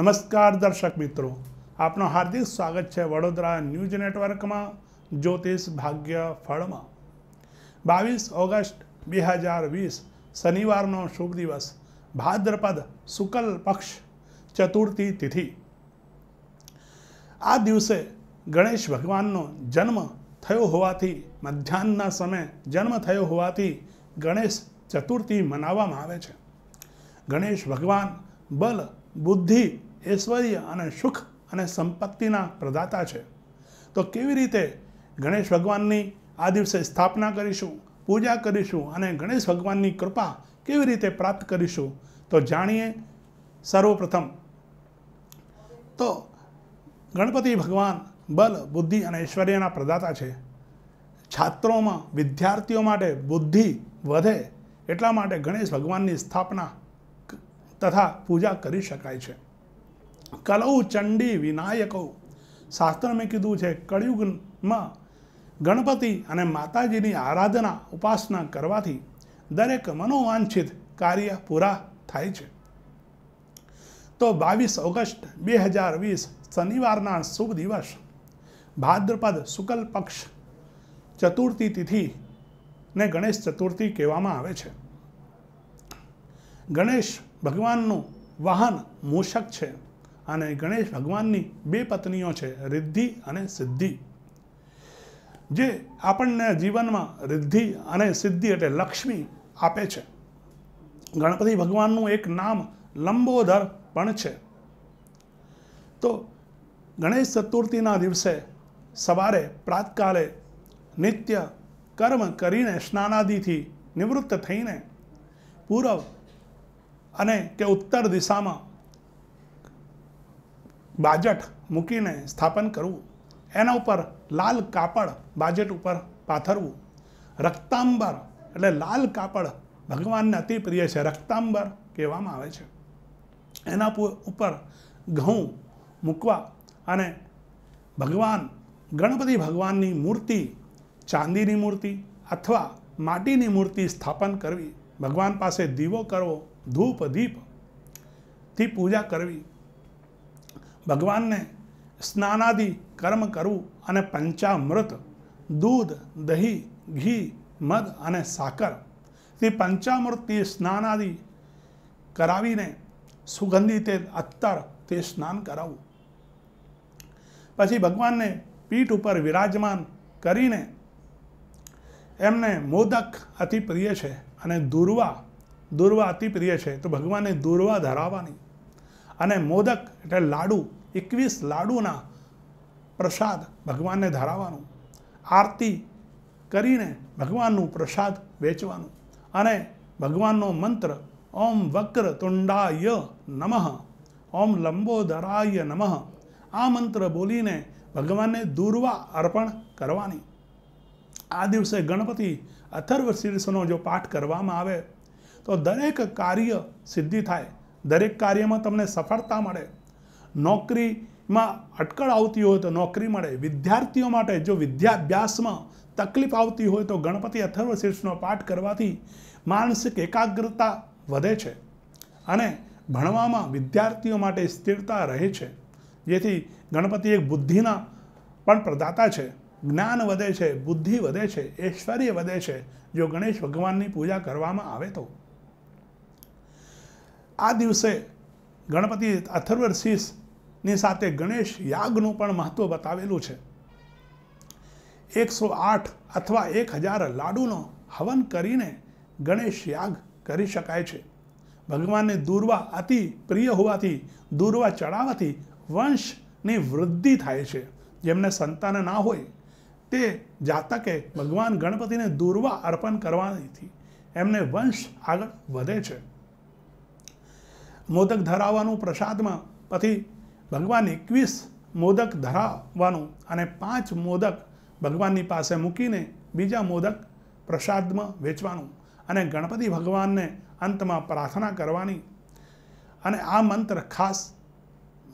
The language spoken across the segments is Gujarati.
નમસ્કાર દર્શક મિત્રો આપનો હાર્દિક સ્વાગત છે વડોદરા ન્યૂઝ નેટવર્કમાં જ્યોતિષ ભાગ્ય ફળમાં બાવીસ ઓગસ્ટ બે હજાર વીસ શનિવારનો શુભ દિવસ ભાદ્રપદ શુકલ પક્ષ ચતુર્થી તિથિ આ દિવસે ગણેશ ભગવાનનો જન્મ થયો હોવાથી મધ્યાહનના સમયે જન્મ થયો હોવાથી ગણેશ ચતુર્થી મનાવવામાં આવે છે ગણેશ ભગવાન બલ બુદ્ધિ ઐશ્વર્ય અને સુખ અને સંપત્તિના પ્રદાતા છે તો કેવી રીતે ગણેશ ભગવાનની આ દિવસે સ્થાપના કરીશું પૂજા કરીશું અને ગણેશ ભગવાનની કૃપા કેવી રીતે પ્રાપ્ત કરીશું તો જાણીએ સર્વપ્રથમ તો ગણપતિ ભગવાન બલ બુદ્ધિ અને ઐશ્વર્યના પ્રદાતા છે છાત્રોમાં વિદ્યાર્થીઓ માટે બુદ્ધિ વધે એટલા માટે ગણેશ ભગવાનની સ્થાપના તથા પૂજા કરી શકાય છે કલૌ ચંડી વિનાયકો શાસ્ત્ર મેં કીધું છે કળિયુગમાં ગણપતિ અને માતાજીની આરાધના ઉપાસના કરવાથી દરેક મનોવાંછિત કાર્ય પૂરા થાય છે તો બાવીસ ઓગસ્ટ બે હજાર વીસ શનિવારના શુભ દિવસ ભાદ્રપદ શુકલ પક્ષ ચતુર્થી તિથિને ગણેશ ચતુર્થી કહેવામાં આવે છે ગણેશ ભગવાનનું વાહન મૂષક છે અને ગણેશ ભગવાનની બે પત્નીઓ છે રિદ્ધિ અને સિદ્ધિ જે આપણને જીવનમાં રિદ્ધિ અને સિદ્ધિ એટલે લક્ષ્મી આપે છે ગણપતિ ભગવાનનું એક નામ લંબોદર પણ છે તો ગણેશ ચતુર્થીના દિવસે સવારે પ્રાતકાલે નિત્ય કર્મ કરીને સ્નાનાદિથી નિવૃત્ત થઈને પૂરવ અને કે ઉત્તર દિશામાં બાજટ મૂકીને સ્થાપન કરવું એના ઉપર લાલ કાપડ બાજટ ઉપર પાથરવું રક્તાંબર એટલે લાલ કાપડ ભગવાનને અતિ પ્રિય છે રક્તાંબર કહેવામાં આવે છે એના ઉપર ઘઉં મૂકવા અને ભગવાન ગણપતિ ભગવાનની મૂર્તિ ચાંદીની મૂર્તિ અથવા માટીની મૂર્તિ સ્થાપન કરવી ભગવાન પાસે દીવો કરવો ધૂપ દીપ થી પૂજા કરવી ભગવાનને સ્નાનાદિ કર્મ કરવું અને પંચામૃત દૂધ દહીં ઘી મધ અને સાકર તે પંચામૃતથી સ્નાનાદિ કરાવીને સુગંધિત અત્તર તે સ્નાન કરાવવું પછી ભગવાનને પીઠ ઉપર વિરાજમાન કરીને એમને મોદક અતિ પ્રિય છે અને દુર્વા દૂર્વા અતિ પ્રિય છે તો ભગવાને દૂર્વા ધરાવવાની અને મોદક એટલે લાડુ એકવીસ લાડુના પ્રસાદ ભગવાનને ધરાવવાનું આરતી કરીને ભગવાનનું પ્રસાદ વેચવાનું અને ભગવાનનો મંત્ર ઓમ વક્ર તુંડાય નમઃ ઓમ લંબોદરાય નમઃ આ મંત્ર બોલીને ભગવાનને દૂર્વા અર્પણ કરવાની આ દિવસે ગણપતિ અથર્વ શીર્ષનો જો પાઠ કરવામાં આવે તો દરેક કાર્ય સિદ્ધિ થાય દરેક કાર્યમાં તમને સફળતા મળે નોકરીમાં અટકળ આવતી હોય તો નોકરી મળે વિદ્યાર્થીઓ માટે જો વિદ્યાભ્યાસમાં તકલીફ આવતી હોય તો ગણપતિ અથર્વશીર્ષનો પાઠ કરવાથી માનસિક એકાગ્રતા વધે છે અને ભણવામાં વિદ્યાર્થીઓ માટે સ્થિરતા રહે છે જેથી ગણપતિ એક બુદ્ધિના પણ પ્રદાતા છે જ્ઞાન વધે છે બુદ્ધિ વધે છે ઐશ્વર્ય વધે છે જો ગણેશ ભગવાનની પૂજા કરવામાં આવે તો આ દિવસે ગણપતિ અથર્વશીષની સાથે ગણેશ યાગનું પણ મહત્ત્વ બતાવેલું છે એકસો આઠ અથવા એક હજાર લાડુનો હવન કરીને ગણેશ યાગ કરી શકાય છે ભગવાનને દૂર્વા અતિ પ્રિય હોવાથી દૂર્વા ચડાવવાથી વંશની વૃદ્ધિ થાય છે જેમને સંતાન ના હોય તે જાતકે ભગવાન ગણપતિને દૂર્વા અર્પણ કરવાથી એમને વંશ આગળ વધે છે મોદક ધરાવવાનું પ્રસાદમાં પછી ભગવાન એકવીસ મોદક ધરાવવાનું અને પાંચ મોદક ભગવાનની પાસે મૂકીને બીજા મોદક પ્રસાદમાં વેચવાનું અને ગણપતિ ભગવાનને અંતમાં પ્રાર્થના કરવાની અને આ મંત્ર ખાસ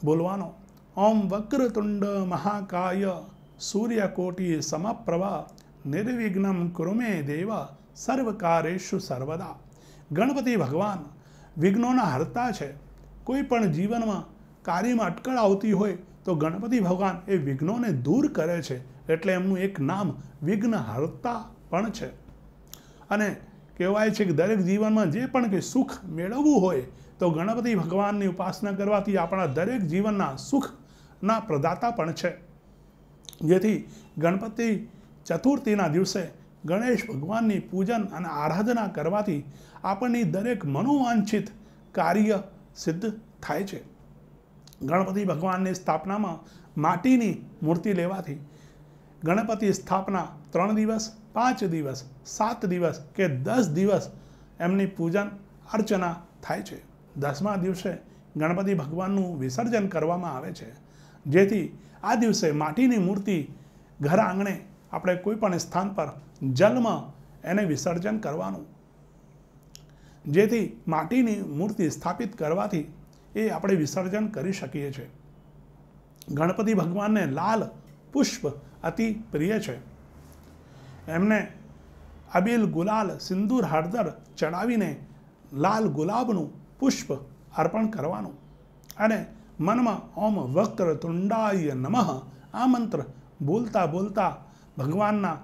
બોલવાનો ઓમ વક્રતુંડ મહાકાય સૂર્યકોટી સમપ્રભા નિર્વિઘ્નમ કુરુમે દેવ સર્વકારેશુ સર્વદા ગણપતિ ભગવાન વિઘ્નોના હર્તા છે કોઈ પણ જીવનમાં કાર્યમાં અટકળ આવતી હોય તો ગણપતિ ભગવાન એ વિઘ્નોને દૂર કરે છે એટલે એમનું એક નામ વિઘ્ન હર્તા પણ છે અને કહેવાય છે કે દરેક જીવનમાં જે પણ કંઈ સુખ મેળવવું હોય તો ગણપતિ ભગવાનની ઉપાસના કરવાથી આપણા દરેક જીવનના સુખના પ્રદાતા પણ છે જેથી ગણપતિ ચતુર્થીના દિવસે ગણેશ ભગવાનની પૂજન અને આરાધના કરવાથી આપણની દરેક મનોવાંછિત કાર્ય સિદ્ધ થાય છે ગણપતિ ભગવાનની સ્થાપનામાં માટીની મૂર્તિ લેવાથી ગણપતિ સ્થાપના ત્રણ દિવસ પાંચ દિવસ સાત દિવસ કે દસ દિવસ એમની પૂજન અર્ચના થાય છે દસમા દિવસે ગણપતિ ભગવાનનું વિસર્જન કરવામાં આવે છે જેથી આ દિવસે માટીની મૂર્તિ ઘર આંગણે આપણે કોઈ પણ સ્થાન પર જલમાં એને વિસર્જન કરવાનું જેથી માટીની મૂર્તિ સ્થાપિત કરવાથી એ આપણે વિસર્જન કરી શકીએ છીએ ગણપતિ ભગવાનને લાલ પુષ્પ અતિ પ્રિય છે એમને અબિલ ગુલાલ સિંદૂર હળદર ચડાવીને લાલ ગુલાબનું પુષ્પ અર્પણ કરવાનું અને મનમાં ઓમ વક્ર તુંડાય નમઃ આ મંત્ર બોલતા બોલતા ભગવાનના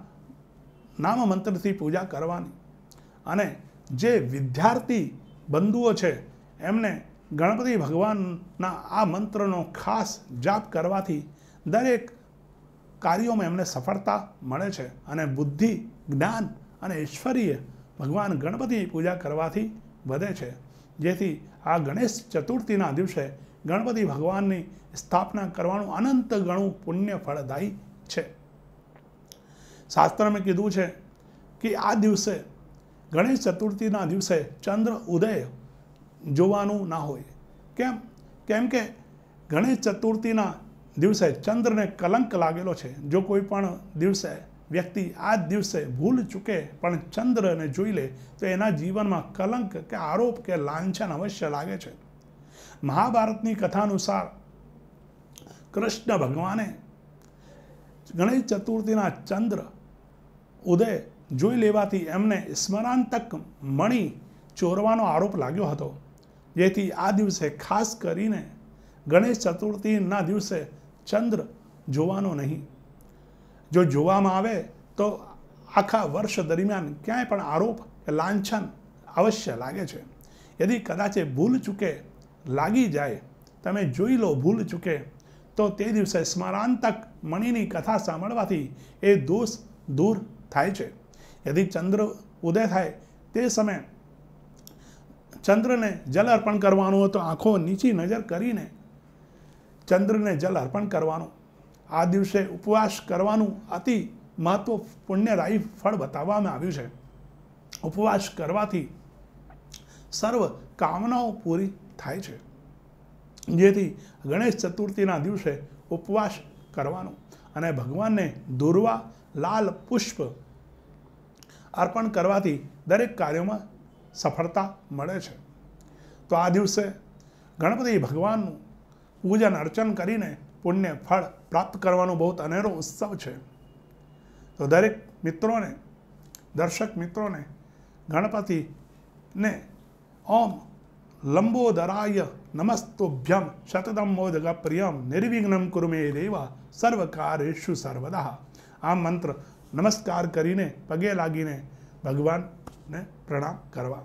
નામ મંત્રથી પૂજા કરવાની અને જે વિદ્યાર્થી બંધુઓ છે એમને ગણપતિ ભગવાનના આ મંત્રનો ખાસ જાપ કરવાથી દરેક કાર્યોમાં એમને સફળતા મળે છે અને બુદ્ધિ જ્ઞાન અને ઈશ્વરીય ભગવાન ગણપતિની પૂજા કરવાથી વધે છે જેથી આ ગણેશ ચતુર્થીના દિવસે ગણપતિ ભગવાનની સ્થાપના કરવાનું અનંત ગણું પુણ્ય ફળદાયી છે શાસ્ત્રમાં કીધું છે કે આ દિવસે ગણેશ ચતુર્થીના દિવસે ચંદ્ર ઉદય જોવાનું ના હોય કેમ કેમ કે ગણેશ ચતુર્થીના દિવસે ચંદ્રને કલંક લાગેલો છે જો કોઈ પણ દિવસે વ્યક્તિ આ દિવસે ભૂલ ચૂકે પણ ચંદ્રને જોઈ લે તો એના જીવનમાં કલંક કે આરોપ કે લાંછન અવશ્ય લાગે છે મહાભારતની કથા અનુસાર કૃષ્ણ ભગવાને ગણેશ ચતુર્થીના ચંદ્ર ઉદય જોઈ લેવાથી એમને સ્મરાંતક મણી ચોરવાનો આરોપ લાગ્યો હતો જેથી આ દિવસે ખાસ કરીને ગણેશ ચતુર્થીના દિવસે ચંદ્ર જોવાનો નહીં જો જોવામાં આવે તો આખા વર્ષ દરમિયાન ક્યાંય પણ આરોપ કે લાંછન અવશ્ય લાગે છે યદિ કદાચ ભૂલ ચૂકે લાગી જાય તમે જોઈ લો ભૂલ ચૂકે તો તે દિવસે સ્મરાંતક મણિની કથા સાંભળવાથી એ દોષ દૂર થાય છે યદિ ચંદ્ર ઉદય થાય તે સમયે ચંદ્રને જલ અર્પણ કરવાનું હોય તો આંખો નીચી નજર કરીને ચંદ્રને જલ અર્પણ કરવાનું આ દિવસે ઉપવાસ કરવાનું અતિ મહત્વ પુણ્યરાયી ફળ બતાવવામાં આવ્યું છે ઉપવાસ કરવાથી સર્વ કામનાઓ પૂરી થાય છે જેથી ગણેશ ચતુર્થીના દિવસે ઉપવાસ કરવાનો અને ભગવાનને દુર્વા લાલ પુષ્પ અર્પણ કરવાથી દરેક કાર્યોમાં સફળતા મળે છે તો આ દિવસે ગણપતિ ભગવાનનું પૂજન અર્ચન કરીને પુણ્ય ફળ પ્રાપ્ત કરવાનો બહુ અનેરો ઉત્સવ છે તો દરેક મિત્રોને દર્શક મિત્રોને ગણપતિને ઓમ લંબોદરાય નમસ્તુભ્યમ શતદમોદગ પ્રિયમ નિર્વિઘ્નમ કુરુમે દેવા સર્વકારેશુ સર્વદા આ મંત્ર નમસ્કાર કરીને પગે લાગીને ભગવાનને પ્રણામ કરવા